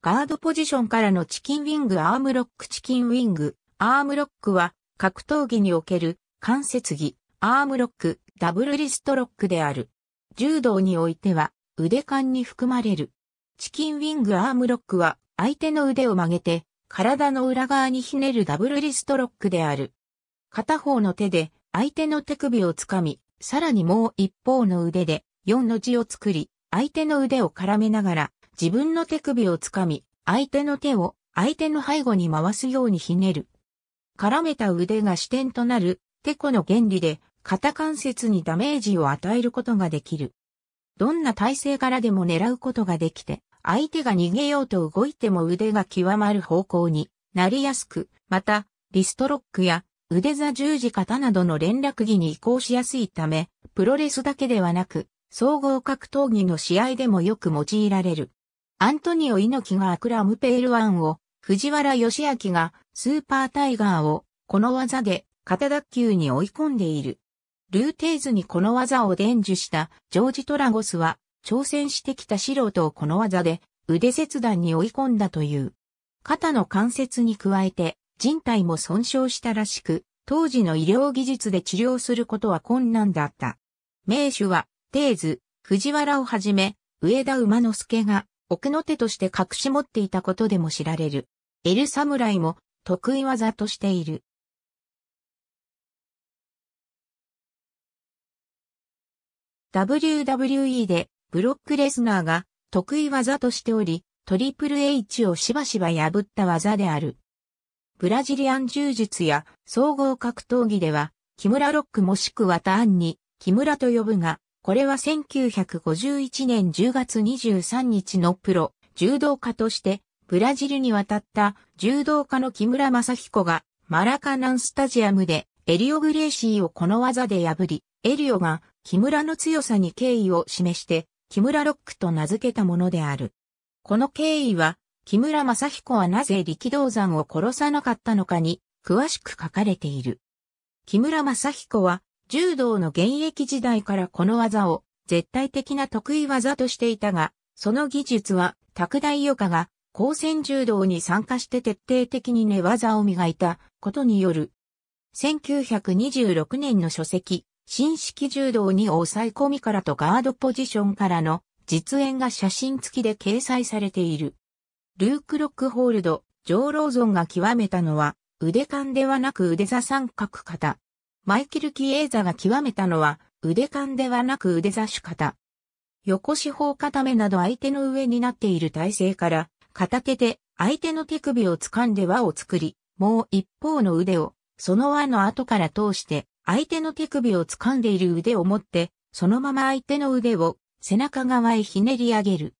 ガードポジションからのチキンウィングアームロックチキンウィング、アームロックは格闘技における関節技、アームロック、ダブルリストロックである。柔道においては腕間に含まれる。チキンウィングアームロックは相手の腕を曲げて体の裏側にひねるダブルリストロックである。片方の手で相手の手首をつかみ、さらにもう一方の腕で4の字を作り、相手の腕を絡めながら自分の手首をつかみ、相手の手を相手の背後に回すようにひねる。絡めた腕が支点となる、テコの原理で、肩関節にダメージを与えることができる。どんな体勢からでも狙うことができて、相手が逃げようと動いても腕が極まる方向になりやすく、また、リストロックや腕座十字型などの連絡技に移行しやすいため、プロレスだけではなく、総合格闘技の試合でもよく用いられる。アントニオ猪木がアクラムペールワンを、藤原義明がスーパータイガーを、この技で肩脱臼に追い込んでいる。ルーテイズにこの技を伝授したジョージ・トラゴスは、挑戦してきた素人をこの技で腕切断に追い込んだという。肩の関節に加えて、人体も損傷したらしく、当時の医療技術で治療することは困難だった。名手は、テーズ、藤原をはじめ、上田馬之助が、奥の手として隠し持っていたことでも知られる。エルサムライも得意技としている。WWE でブロックレスナーが得意技としており、トリプル H をしばしば破った技である。ブラジリアン柔術や総合格闘技では、木村ロックもしくはターンに木村と呼ぶが、これは1951年10月23日のプロ柔道家としてブラジルに渡った柔道家の木村正彦がマラカナンスタジアムでエリオ・グレーシーをこの技で破り、エリオが木村の強さに敬意を示して木村ロックと名付けたものである。この経緯は木村正彦はなぜ力道山を殺さなかったのかに詳しく書かれている。木村正彦は柔道の現役時代からこの技を絶対的な得意技としていたが、その技術は、拓大余華が、高専柔道に参加して徹底的に寝技を磨いたことによる。1926年の書籍、新式柔道に抑え込みからとガードポジションからの実演が写真付きで掲載されている。ルーク・ロックホールド、上ローゾンが極めたのは、腕間ではなく腕座三角型。マイケル・キエーザが極めたのは、腕感ではなく腕差し方。横四方固めなど相手の上になっている体勢から、片手で相手の手首を掴んで輪を作り、もう一方の腕を、その輪の後から通して、相手の手首を掴んでいる腕を持って、そのまま相手の腕を背中側へひねり上げる。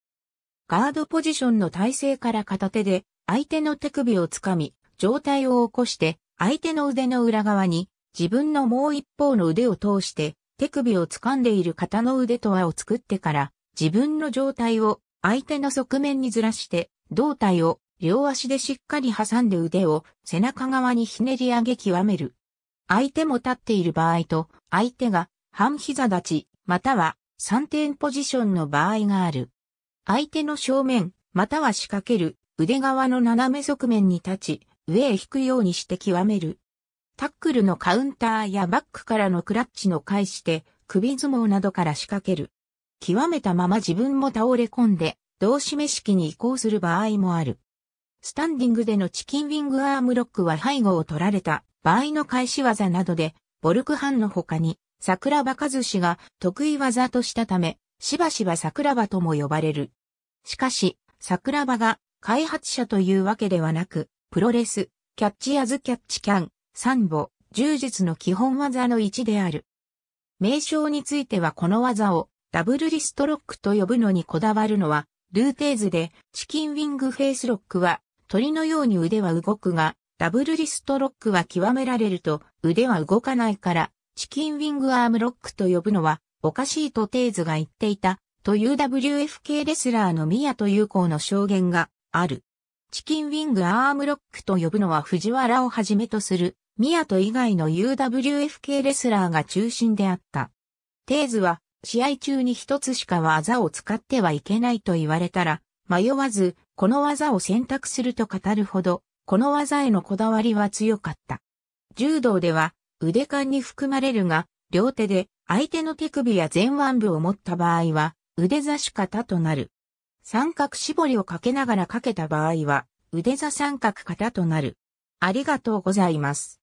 ガードポジションの体勢から片手で、相手の手首を掴み、上体を起こして、相手の腕の裏側に自分のもう一方の腕を通して手首を掴んでいる方の腕と輪を作ってから自分の状態を相手の側面にずらして胴体を両足でしっかり挟んで腕を背中側にひねり上げ極める。相手も立っている場合と相手が半膝立ちまたは三点ポジションの場合がある。相手の正面または仕掛ける腕側の斜め側面に立ち上へ引くようにして極める。タックルのカウンターやバックからのクラッチの返して、首相撲などから仕掛ける。極めたまま自分も倒れ込んで、同示式に移行する場合もある。スタンディングでのチキンウィングアームロックは背後を取られた場合の返し技などで、ボルクハンの他に、桜庭和氏が得意技としたため、しばしば桜庭とも呼ばれる。しかし、桜庭が開発者というわけではなく、プロレス、キャッチアズキャッチキャン、三歩、柔術の基本技の一である。名称についてはこの技をダブルリストロックと呼ぶのにこだわるのは、ルーテーズで、チキンウィングフェイスロックは、鳥のように腕は動くが、ダブルリストロックは極められると、腕は動かないから、チキンウィングアームロックと呼ぶのは、おかしいとテーズが言っていた、という WFK レスラーの宮と友好の証言がある。チキンウィングアームロックと呼ぶのは藤原をはじめとするミヤト以外の UWF 系レスラーが中心であった。テーズは、試合中に一つしか技を使ってはいけないと言われたら、迷わず、この技を選択すると語るほど、この技へのこだわりは強かった。柔道では、腕間に含まれるが、両手で相手の手首や前腕部を持った場合は、腕差し方となる。三角絞りをかけながらかけた場合は、腕座三角型となる。ありがとうございます。